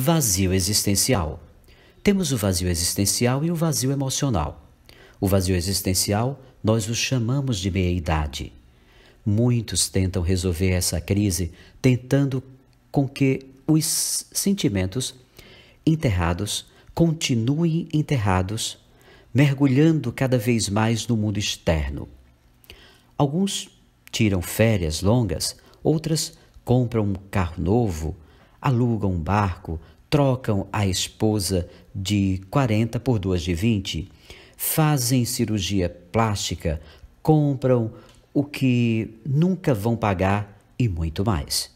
vazio existencial. Temos o vazio existencial e o vazio emocional. O vazio existencial nós o chamamos de meia-idade. Muitos tentam resolver essa crise tentando com que os sentimentos enterrados continuem enterrados, mergulhando cada vez mais no mundo externo. Alguns tiram férias longas, outras compram um carro novo, alugam um barco, trocam a esposa de 40 por duas de 20, fazem cirurgia plástica, compram o que nunca vão pagar e muito mais.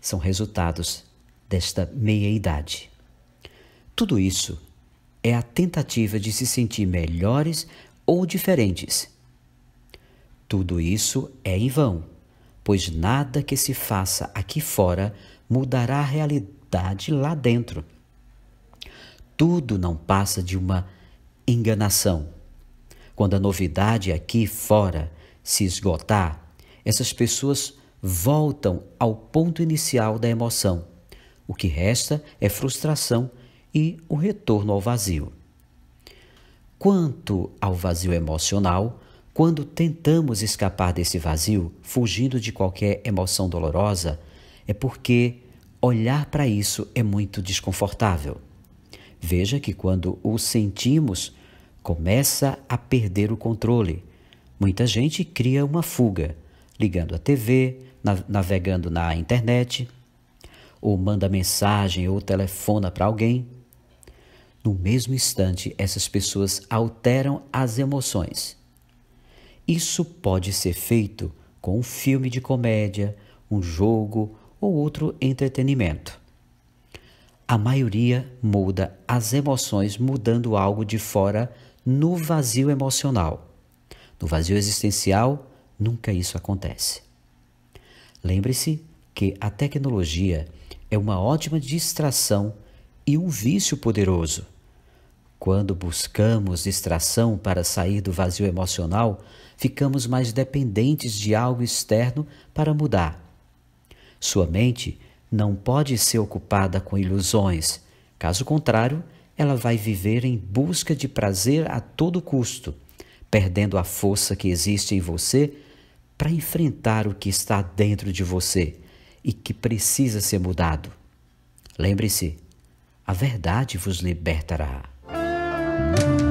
São resultados desta meia-idade. Tudo isso é a tentativa de se sentir melhores ou diferentes. Tudo isso é em vão, pois nada que se faça aqui fora mudará a realidade verdade lá dentro. Tudo não passa de uma enganação. Quando a novidade aqui fora se esgotar, essas pessoas voltam ao ponto inicial da emoção. O que resta é frustração e o retorno ao vazio. Quanto ao vazio emocional, quando tentamos escapar desse vazio, fugindo de qualquer emoção dolorosa, é porque olhar para isso é muito desconfortável. Veja que quando o sentimos, começa a perder o controle. Muita gente cria uma fuga, ligando a TV, navegando na internet, ou manda mensagem ou telefona para alguém. No mesmo instante, essas pessoas alteram as emoções. Isso pode ser feito com um filme de comédia, um jogo, ou outro entretenimento. A maioria muda as emoções mudando algo de fora no vazio emocional. No vazio existencial, nunca isso acontece. Lembre-se que a tecnologia é uma ótima distração e um vício poderoso. Quando buscamos distração para sair do vazio emocional, ficamos mais dependentes de algo externo para mudar. Sua mente não pode ser ocupada com ilusões, caso contrário, ela vai viver em busca de prazer a todo custo, perdendo a força que existe em você para enfrentar o que está dentro de você e que precisa ser mudado. Lembre-se, a verdade vos libertará.